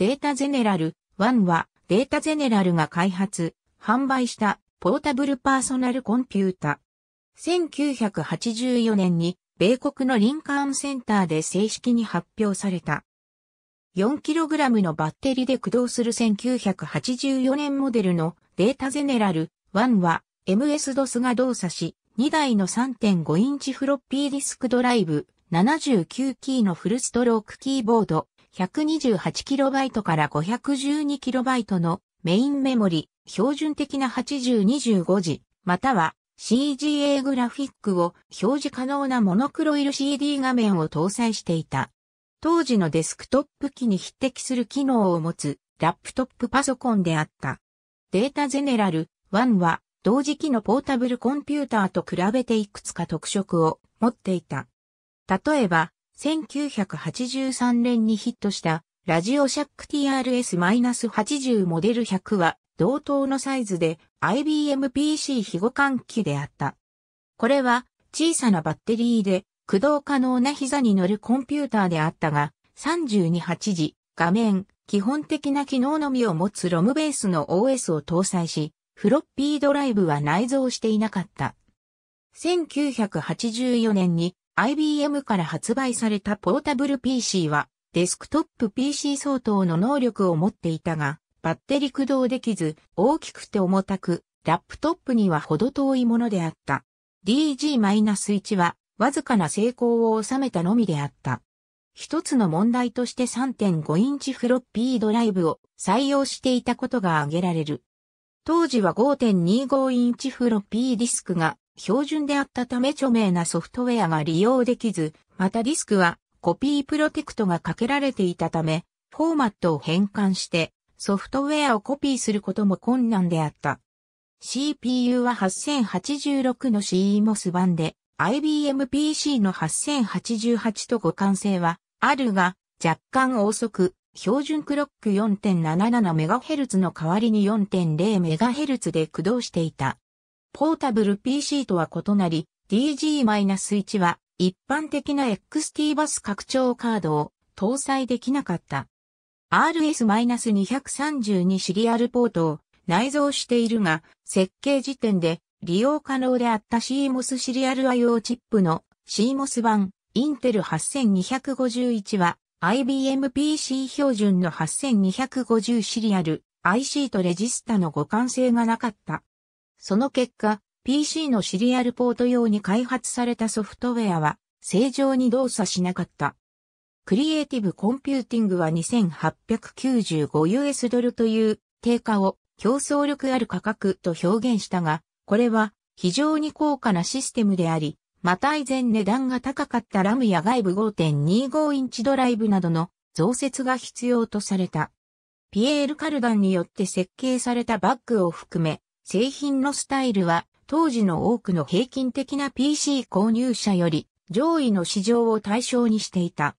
データゼネラル1はデータゼネラルが開発、販売したポータブルパーソナルコンピュータ。1984年に米国のリンカーンセンターで正式に発表された。4kg のバッテリで駆動する1984年モデルのデータゼネラル1は MS-DOS が動作し、2台の3.5インチフロッピーディスクドライブ、79キーのフルストロークキーボード、128KB から 512KB のメインメモリ、標準的な8025時、または CGA グラフィックを表示可能なモノクロイル CD 画面を搭載していた。当時のデスクトップ機に匹敵する機能を持つラップトップパソコンであった。データゼネラル1は同時期のポータブルコンピューターと比べていくつか特色を持っていた。例えば、1983年にヒットしたラジオシャック TRS-80 モデル100は同等のサイズで IBM PC 非互換機であった。これは小さなバッテリーで駆動可能な膝に乗るコンピューターであったが、328時、画面、基本的な機能のみを持つロムベースの OS を搭載し、フロッピードライブは内蔵していなかった。1984年に IBM から発売されたポータブル PC は、デスクトップ PC 相当の能力を持っていたが、バッテリ駆動できず、大きくて重たく、ラップトップには程遠いものであった。DG-1 は、わずかな成功を収めたのみであった。一つの問題として3.5インチフロッピードライブを採用していたことが挙げられる。当時は5.25インチフロッピーディスクが標準であったため著名なソフトウェアが利用できず、またディスクはコピープロテクトがかけられていたため、フォーマットを変換してソフトウェアをコピーすることも困難であった。CPU は8086の CMOS 版で、IBM PC の8088と互換性はあるが、若干遅く、標準クロック 4.77MHz の代わりに 4.0MHz で駆動していた。ポータブル PC とは異なり、DG-1 は一般的な XT バス拡張カードを搭載できなかった。RS-232 シリアルポートを内蔵しているが、設計時点で利用可能であった CMOS シリアル IO チップの CMOS 版インテル8251は IBM PC 標準の8250シリアル IC とレジスタの互換性がなかった。その結果、PC のシリアルポート用に開発されたソフトウェアは正常に動作しなかった。クリエイティブコンピューティングは 2895US ドルという低下を競争力ある価格と表現したが、これは非常に高価なシステムであり、また以前値段が高かったラムや外部5.25インチドライブなどの増設が必要とされた。ピエール・カルダンによって設計されたバッグを含め、製品のスタイルは当時の多くの平均的な PC 購入者より上位の市場を対象にしていた。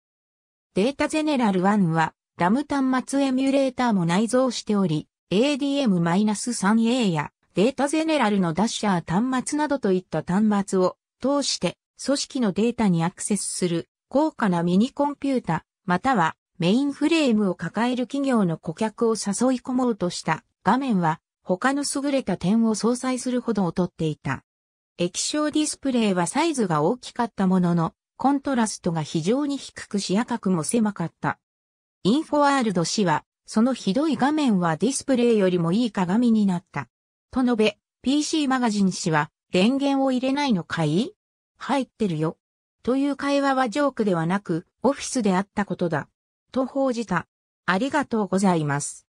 データゼネラル1はラム端末エミュレーターも内蔵しており、ADM-3A やデータゼネラルのダッシャー端末などといった端末を通して組織のデータにアクセスする高価なミニコンピュータ、またはメインフレームを抱える企業の顧客を誘い込もうとした画面は他の優れた点を相殺するほど劣っていた。液晶ディスプレイはサイズが大きかったものの、コントラストが非常に低く視野角も狭かった。インフォワールド氏は、そのひどい画面はディスプレイよりもいい鏡になった。と述べ、PC マガジン氏は、電源を入れないのかい入ってるよ。という会話はジョークではなく、オフィスであったことだ。と報じた。ありがとうございます。